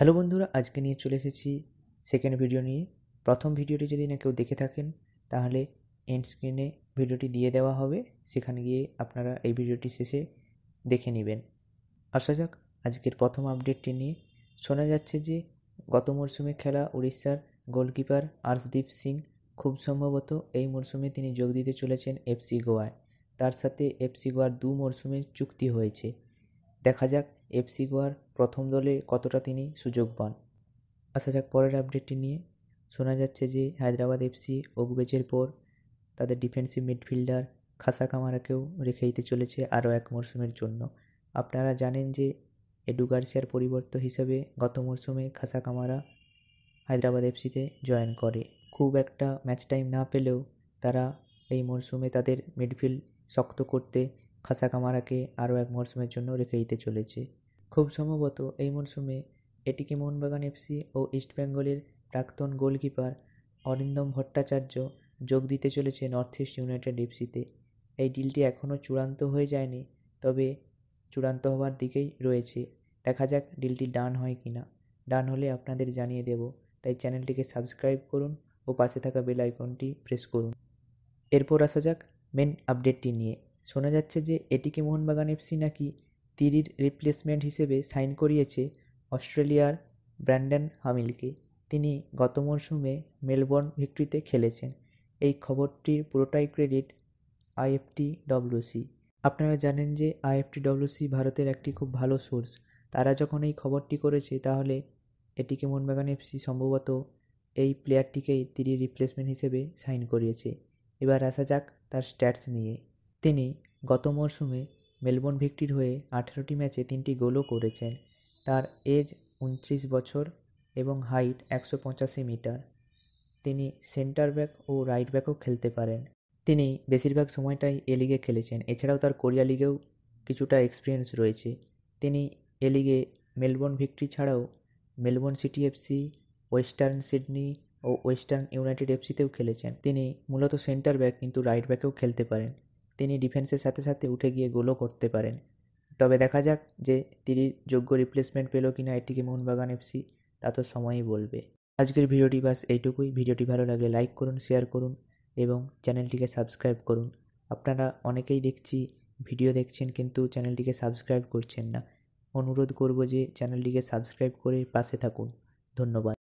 hello বন্ধুরা আজকে নিয়ে চলে এসেছি সেকেন্ড ভিডিও নিয়ে প্রথম ভিডিওটি যদি না কেউ দেখে থাকেন তাহলে এন্ড স্ক্রিনে ভিডিওটি দিয়ে দেওয়া হবে সেখানে গিয়ে আপনারা এই ভিডিওটি শেষে দেখে নেবেন আসা যাক আজকের প্রথম আপডেটটি নিয়ে শোনা যাচ্ছে যে গত মরশুমে খেলা উড়িষ্যার গোলকিপার আর্শদীপ সিং খুব সম্ভবত এই মরশুমে তিনি যোগ দিতে চলেছেন এফসি গোয়ায় তার সাথে এফসি গোয়ার দু মরশুমে চুক্তি হয়েছে দেখা যাক এফসি গোয়ার প্রথম দলে কতটা তিনি সুযোগ পান আসা আচ্ছা, যাক পরের আপডেটটি নিয়ে শোনা যাচ্ছে যে হায়দ্রাবাদ এফসি ওগবেজের পর তাদের ডিফেন্সিভ মিডফিল্ডার খাসা কামারাকেও রেখে দিতে চলেছে আরও এক মরশুমের জন্য আপনারা জানেন যে এডুগার্সিয়ার গার্সিয়ার পরিবর্ত হিসেবে গত মরশুমে খাসা কামারা হায়দ্রাবাদ এফসিতে জয়েন করে খুব একটা ম্যাচ টাইম না পেলেও তারা এই মরশুমে তাদের মিডফিল্ড শক্ত করতে খাসা কামারাকে আরও এক মরশুমের জন্য রেখে দিতে চলেছে খুব সম্ভবত এই মরশুমে এটিকে মোহনবাগান এফসি ও ইস্টবেঙ্গলের প্রাক্তন গোলকিপার অরিন্দম ভট্টাচার্য যোগ দিতে চলেছে নর্থ ইস্ট ইউনাইটেড এফসিতে এই ডিলটি এখনও চূড়ান্ত হয়ে যায়নি তবে চূড়ান্ত হওয়ার দিকেই রয়েছে দেখা যাক ডিলটি ডান হয় কি না ডান হলে আপনাদের জানিয়ে দেব তাই চ্যানেলটিকে সাবস্ক্রাইব করুন ও পাশে থাকা বেল আইকনটি প্রেস করুন এরপর আসা যাক মেন আপডেটটি নিয়ে শোনা যাচ্ছে যে এটিকে মোহনবাগান এফসি নাকি তিরির রিপ্লেসমেন্ট হিসেবে সাইন করিয়েছে অস্ট্রেলিয়ার ব্র্যান্ডন হামিলকে তিনি গত মরশুমে মেলবোর্ন ভিক্টরিতে খেলেছেন এই খবরটির পুরোটাই ক্রেডিট আইএফটি ডব্লিউসি আপনারা জানেন যে আইএফটি ডব্লিউসি ভারতের একটি খুব ভালো সোর্স তারা যখন এই খবরটি করেছে তাহলে এটিকে মোহনবাগান এফসি সম্ভবত এই প্লেয়ারটিকেই তিনি রিপ্লেসমেন্ট হিসেবে সাইন করিয়েছে এবার আসা যাক তার স্ট্যাটস নিয়ে তিনি গত মরশুমে মেলবোর্ন ভিক্টির হয়ে আঠেরোটি ম্যাচে তিনটি গোলও করেছেন তার এজ উনত্রিশ বছর এবং হাইট একশো পঁচাশি মিটার তিনি সেন্টার ব্যাক ও রাইট ব্যাকও খেলতে পারেন তিনি বেশিরভাগ সময়টাই এ লিগে খেলেছেন এছাড়াও তার কোরিয়া লিগেও কিছুটা এক্সপিরিয়েন্স রয়েছে তিনি এ লিগে মেলবোর্ন ভিক্টরি ছাড়াও Melbourne City FC Western Sydney ও ওয়েস্টার্ন ইউনাইটেড এফসিতেও খেলেছেন তিনি মূলত সেন্টার ব্যাক কিন্তু রাইট ব্যাকেও খেলতে পারেন তিনি ডিফেন্সের সাথে সাথে উঠে গিয়ে গোলও করতে পারেন তবে দেখা যাক যে তিনি যোগ্য রিপ্লেসমেন্ট পেল কিনা এটিকে মোহনবাগান এফসি তা তো সময়ই বলবে আজকের ভিডিওটি বাস এইটুকুই ভিডিওটি ভালো লাগলে লাইক করুন শেয়ার করুন এবং চ্যানেলটিকে সাবস্ক্রাইব করুন আপনারা অনেকেই দেখছি ভিডিও দেখছেন কিন্তু চ্যানেলটিকে সাবস্ক্রাইব করছেন না অনুরোধ করব যে চ্যানেলটিকে সাবস্ক্রাইব করে পাশে থাকুন ধন্যবাদ